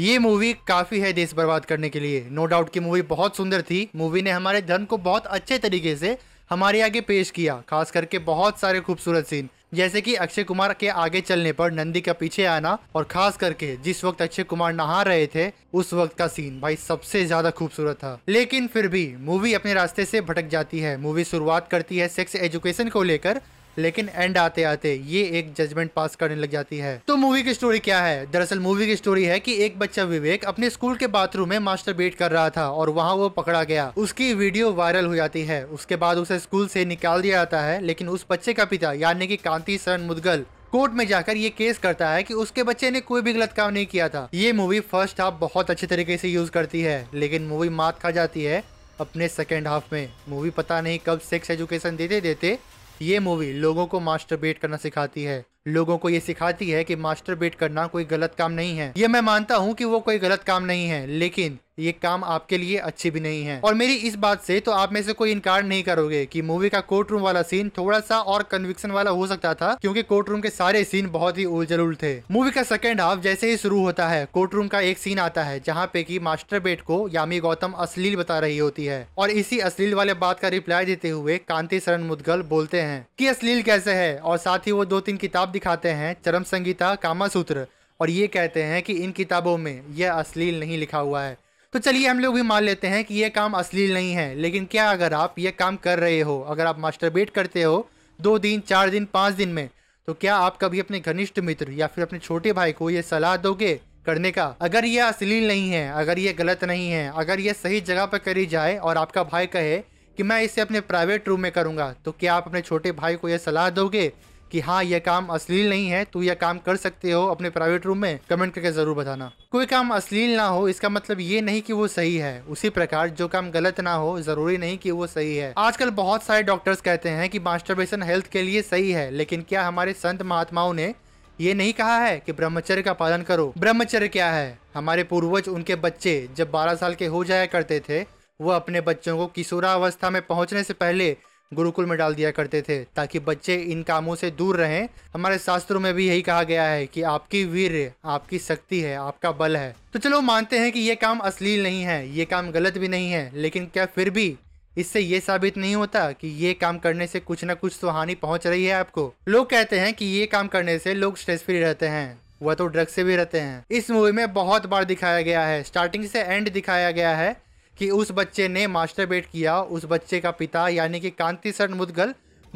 ये मूवी काफी है देश बर्बाद करने के लिए नो डाउट की मूवी बहुत सुंदर थी मूवी ने हमारे धर्म को बहुत अच्छे तरीके से हमारे आगे पेश किया खास करके बहुत सारे खूबसूरत सीन जैसे कि अक्षय कुमार के आगे चलने पर नंदी का पीछे आना और खास करके जिस वक्त अक्षय कुमार नहा रहे थे उस वक्त का सीन भाई सबसे ज्यादा खूबसूरत था लेकिन फिर भी मूवी अपने रास्ते से भटक जाती है मूवी शुरुआत करती है सेक्स एजुकेशन को लेकर लेकिन एंड आते आते ये एक जजमेंट पास करने लग जाती है तो मूवी की स्टोरी क्या है दरअसल मूवी की स्टोरी है कि एक बच्चा विवेक अपने स्कूल के बाथरूम में मास्टर बेट कर रहा था और वहाँ वो पकड़ा गया उसकी वीडियो वायरल हो जाती है उसके बाद उसे स्कूल से निकाल दिया जाता है लेकिन उस बच्चे का पिता यानी की कांति शरण मुदगल कोर्ट में जाकर ये केस करता है कि उसके बच्चे ने कोई भी गलत काम नहीं किया था ये मूवी फर्स्ट हाफ बहुत अच्छे तरीके से यूज करती है लेकिन मूवी मात खा जाती है अपने सेकेंड हाफ में मूवी पता नहीं कब सेक्स एजुकेशन देते देते ये मूवी लोगों को मास्टरबेट करना सिखाती है लोगों को ये सिखाती है कि मास्टरबेट करना कोई गलत काम नहीं है ये मैं मानता हूँ कि वो कोई गलत काम नहीं है लेकिन ये काम आपके लिए अच्छी भी नहीं है और मेरी इस बात से तो आप में से कोई इनकार नहीं करोगे कि मूवी का कोर्ट रूम वाला सीन थोड़ा सा और कन्विक्सन वाला हो सकता था क्योंकि कोर्ट रूम के सारे सीन बहुत ही उल थे मूवी का सेकेंड हाफ जैसे ही शुरू होता है कोर्ट रूम का एक सीन आता है जहाँ पे की मास्टर बेट को यामी गौतम अश्लील बता रही होती है और इसी अश्लील वाले बात का रिप्लाई देते हुए कांति शरण मुदगल बोलते हैं की अश्लील कैसे है और साथ ही वो दो तीन किताब दिखाते हैं चरम संगीता कामा सूत्र और ये कहते हैं कि इन किताबों में यह अश्लील नहीं लिखा हुआ है तो चलिए हम लोग भी मान लेते हैं कि ये काम अश्लील नहीं है लेकिन क्या अगर आप ये काम कर रहे हो अगर आप मास्टरबेट करते हो दो दिन चार दिन पाँच दिन में तो क्या आप कभी अपने घनिष्ठ मित्र या फिर अपने छोटे भाई को ये सलाह दोगे करने का अगर ये अश्लील नहीं है अगर ये गलत नहीं है अगर ये सही जगह पर करी जाए और आपका भाई कहे कि मैं इसे अपने प्राइवेट रूम में करूंगा तो क्या आप अपने छोटे भाई को यह सलाह दोगे कि हाँ यह काम अश्लील नहीं है तू तो यह काम कर सकते हो अपने प्राइवेट रूम में कमेंट करके ज़रूर बताना कोई काम अश्लील ना हो इसका मतलब ये नहीं कि वो सही है उसी प्रकार जो काम गलत ना हो जरूरी नहीं कि वो सही है आजकल बहुत सारे डॉक्टर्स कहते हैं कि मास्टरबेशन हेल्थ के लिए सही है लेकिन क्या हमारे संत महात्माओं ने ये नहीं कहा है कि ब्रह्मचर्य का पालन करो ब्रह्मचर्य क्या है हमारे पूर्वज उनके बच्चे जब 12 साल के हो जाया करते थे वह अपने बच्चों को किशोरावस्था में पहुंचने से पहले गुरुकुल में डाल दिया करते थे ताकि बच्चे इन कामों से दूर रहें हमारे शास्त्रों में भी यही कहा गया है कि आपकी वीर आपकी शक्ति है आपका बल है तो चलो मानते हैं कि ये काम अश्लील नहीं है ये काम गलत भी नहीं है लेकिन क्या फिर भी इससे ये साबित नहीं होता कि ये काम करने से कुछ ना कुछ तो हानि पहुंच रही है आपको लोग कहते हैं कि ये काम करने से लोग स्ट्रेस फ्री रहते हैं वह तो ड्रग से भी रहते हैं इस मूवी में बहुत बार दिखाया गया है स्टार्टिंग से एंड दिखाया गया है कि उस बच्चे ने मास्टरबेट किया उस बच्चे का पिता यानी कि कांति सर मुदगल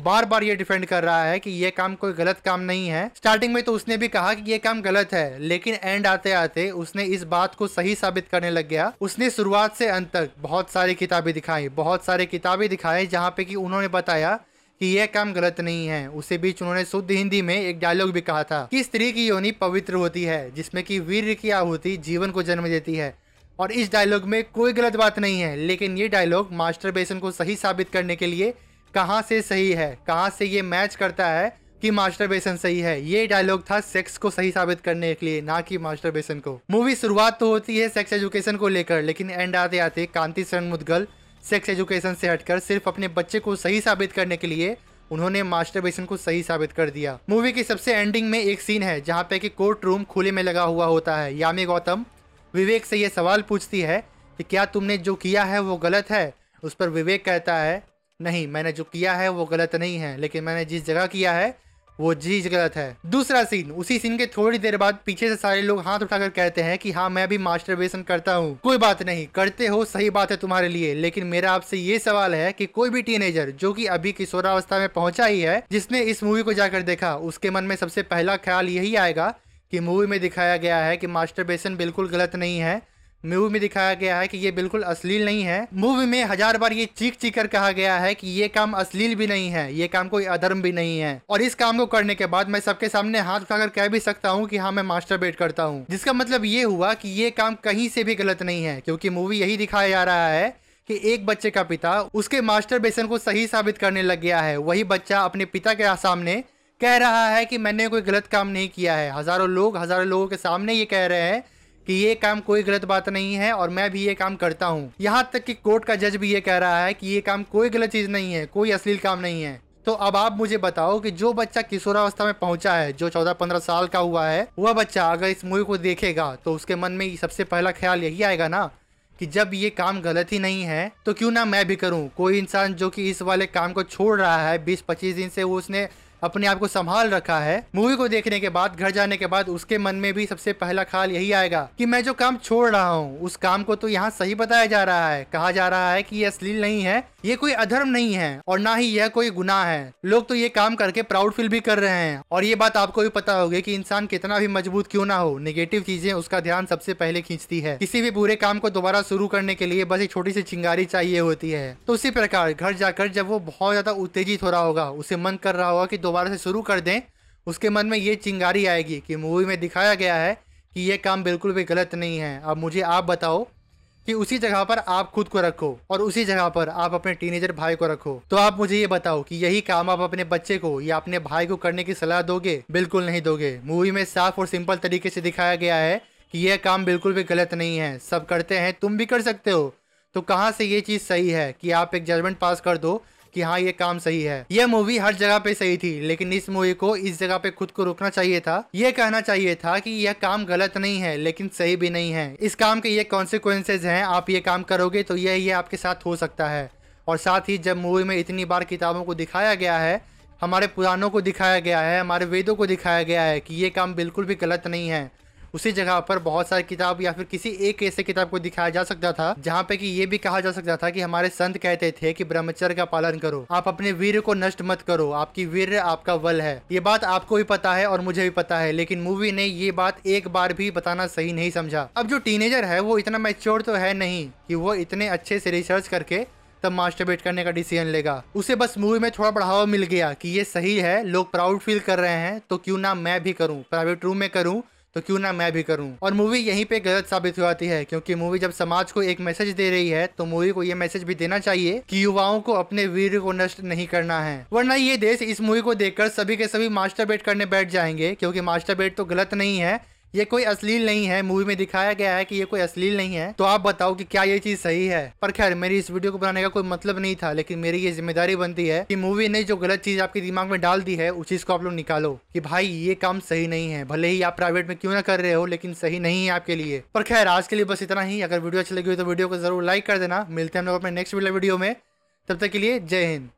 बार बार ये डिफेंड कर रहा है कि ये काम कोई गलत काम नहीं है स्टार्टिंग में तो उसने भी कहा कि ये काम गलत है लेकिन एंड आते आते उसने इस बात को सही साबित करने लग गया उसने शुरुआत से अंत तक बहुत सारी किताबें दिखाई बहुत सारी किताबें दिखाई जहाँ पे कि उन्होंने बताया कि यह काम गलत नहीं है उसी बीच उन्होंने शुद्ध हिंदी में एक डायलॉग भी कहा था कि स्त्री की योनि पवित्र होती है जिसमें कि वीर की आहुति जीवन को जन्म देती है और इस डायलॉग में कोई गलत बात नहीं है लेकिन ये डायलॉग मास्टर बेसन को सही साबित करने के लिए कहाँ से सही है कहाँ से ये मैच करता है कि मास्टर बेसन सही है ये डायलॉग था सेक्स को सही साबित करने के लिए ना कि मास्टर बेसन को मूवी शुरुआत तो होती है सेक्स एजुकेशन को लेकर लेकिन एंड आते आते कांति शरण मुदगल सेक्स एजुकेशन से हटकर सिर्फ अपने बच्चे को सही साबित करने के लिए उन्होंने मास्टर बेसन को सही साबित कर दिया मूवी की सबसे एंडिंग में एक सीन है जहाँ पे की कोर्ट रूम खुले में लगा हुआ होता है यामी गौतम विवेक से ये सवाल पूछती है कि क्या तुमने जो किया है वो गलत है उस पर विवेक कहता है नहीं मैंने जो किया है वो गलत नहीं है लेकिन मैंने जिस जगह किया है वो चीज गलत है दूसरा सीन उसी सीन के थोड़ी देर बाद पीछे से सारे लोग हाथ उठाकर कहते हैं कि हाँ मैं भी मास्टरबेशन करता हूँ कोई बात नहीं करते हो सही बात है तुम्हारे लिए लेकिन मेरा आपसे ये सवाल है कि कोई भी टीनेजर जो कि अभी किशोरावस्था में पहुंचा ही है जिसने इस मूवी को जाकर देखा उसके मन में सबसे पहला ख्याल यही आएगा कि मूवी में दिखाया गया है कि मास्टरबेशन बिल्कुल गलत नहीं है मूवी में दिखाया गया है कि ये बिल्कुल अश्लील नहीं है मूवी में हजार बार ये चीख चीख कर कहा गया है कि ये काम अश्लील भी नहीं है ये काम कोई अधर्म भी नहीं है और इस काम को करने के बाद मैं सबके सामने हाथ उठाकर कह भी सकता हूँ कि हाँ मैं मास्टर बेट करता हूँ जिसका मतलब ये हुआ कि ये काम कहीं से भी गलत नहीं है क्योंकि मूवी यही दिखाया जा रहा है कि एक बच्चे का पिता उसके मास्टर बेसन को सही साबित करने लग गया है वही बच्चा अपने पिता के सामने कह रहा है कि मैंने कोई गलत काम नहीं किया है हज़ारों लोग हज़ारों लोगों के सामने ये कह रहे हैं कि ये काम कोई गलत बात नहीं है और मैं भी ये काम करता हूँ यहाँ तक कि कोर्ट का जज भी ये कह रहा है कि ये काम कोई गलत चीज़ नहीं है कोई अश्लील काम नहीं है तो अब आप मुझे बताओ कि जो बच्चा किशोरावस्था में पहुंचा है जो चौदह पंद्रह साल का हुआ है वह बच्चा अगर इस मूवी को देखेगा तो उसके मन में सबसे पहला ख्याल यही आएगा ना कि जब ये काम गलत ही नहीं है तो क्यों ना मैं भी करूं कोई इंसान जो कि इस वाले काम को छोड़ रहा है 20-25 दिन से वो उसने अपने आप को संभाल रखा है मूवी को देखने के बाद घर जाने के बाद उसके मन में भी सबसे पहला ख्याल यही आएगा कि मैं जो काम छोड़ रहा हूँ उस काम को तो यहाँ सही बताया जा रहा है कहा जा रहा है कि ये अश्लील नहीं है ये कोई अधर्म नहीं है और ना ही यह कोई गुनाह है लोग तो ये काम करके प्राउड फील भी कर रहे हैं और ये बात आपको भी पता होगी कि इंसान कितना भी मजबूत क्यों ना हो निगेटिव चीजें उसका ध्यान सबसे पहले खींचती है किसी भी बुरे काम को दोबारा शुरू करने के लिए बस एक छोटी सी चिंगारी चाहिए होती है तो उसी प्रकार घर जाकर जब वो बहुत ज्यादा उत्तेजित हो रहा होगा उसे मन कर रहा होगा की दोबारा से शुरू कर दें उसके मन में ये चिंगारी आएगी कि मूवी में दिखाया गया है कि ये काम बिल्कुल भी गलत नहीं है अब मुझे आप बताओ कि उसी जगह पर आप खुद को रखो और उसी जगह पर आप अपने टीनेजर भाई को रखो तो आप मुझे ये बताओ कि यही काम आप अपने बच्चे को या अपने भाई को करने की सलाह दोगे बिल्कुल नहीं दोगे मूवी में साफ और सिंपल तरीके से दिखाया गया है कि यह काम बिल्कुल भी गलत नहीं है सब करते हैं तुम भी कर सकते हो तो कहाँ से ये चीज़ सही है कि आप एक जजमेंट पास कर दो कि हाँ ये काम सही है यह मूवी हर जगह पे सही थी लेकिन इस मूवी को इस जगह पे खुद को रोकना चाहिए था यह कहना चाहिए था कि यह काम गलत नहीं है लेकिन सही भी नहीं है इस काम के ये कॉन्सिक्वेंसेज हैं आप ये काम करोगे तो यह ये आपके साथ हो सकता है और साथ ही जब मूवी में इतनी बार किताबों को दिखाया गया है हमारे पुराणों को दिखाया गया है हमारे वेदों को दिखाया गया है कि ये काम बिल्कुल भी गलत नहीं है उसी जगह पर बहुत सारी किताब या फिर किसी एक ऐसे किताब को दिखाया जा सकता था जहाँ पे कि ये भी कहा जा सकता था कि हमारे संत कहते थे कि ब्रह्मचर्य का पालन करो आप अपने वीर को नष्ट मत करो आपकी वीर आपका बल है ये बात आपको भी पता है और मुझे भी पता है लेकिन मूवी ने ये बात एक बार भी बताना सही नहीं समझा अब जो टीनेजर है वो इतना मैच्योर तो है नहीं कि वो इतने अच्छे से रिसर्च करके तब मास्टरबेट करने का डिसीजन लेगा उसे बस मूवी में थोड़ा बढ़ावा मिल गया कि ये सही है लोग प्राउड फील कर रहे हैं तो क्यों ना मैं भी करूं प्राइवेट रूम में करूं तो क्यों ना मैं भी करूं और मूवी यहीं पे गलत साबित हो जाती है क्योंकि मूवी जब समाज को एक मैसेज दे रही है तो मूवी को ये मैसेज भी देना चाहिए कि युवाओं को अपने वीर को नष्ट नहीं करना है वरना ये देश इस मूवी को देखकर सभी के सभी मास्टरबेट करने बैठ जाएंगे क्योंकि मास्टरबेट तो गलत नहीं है ये कोई अश्लील नहीं है मूवी में दिखाया गया है कि ये कोई अश्लील नहीं है तो आप बताओ कि क्या ये चीज सही है पर खैर मेरी इस वीडियो को बनाने का कोई मतलब नहीं था लेकिन मेरी ये जिम्मेदारी बनती है कि मूवी ने जो गलत चीज आपके दिमाग में डाल दी है उस चीज को आप लोग निकालो कि भाई ये काम सही नहीं है भले ही आप प्राइवेट में क्यों ना कर रहे हो लेकिन सही नहीं है आपके लिए पर खैर आज के लिए बस इतना ही अगर वीडियो अच्छी लगी हो तो वीडियो को जरूर लाइक कर देना मिलते हैं हम लोग अपने नेक्स्ट वीडियो में तब तक के लिए जय हिंद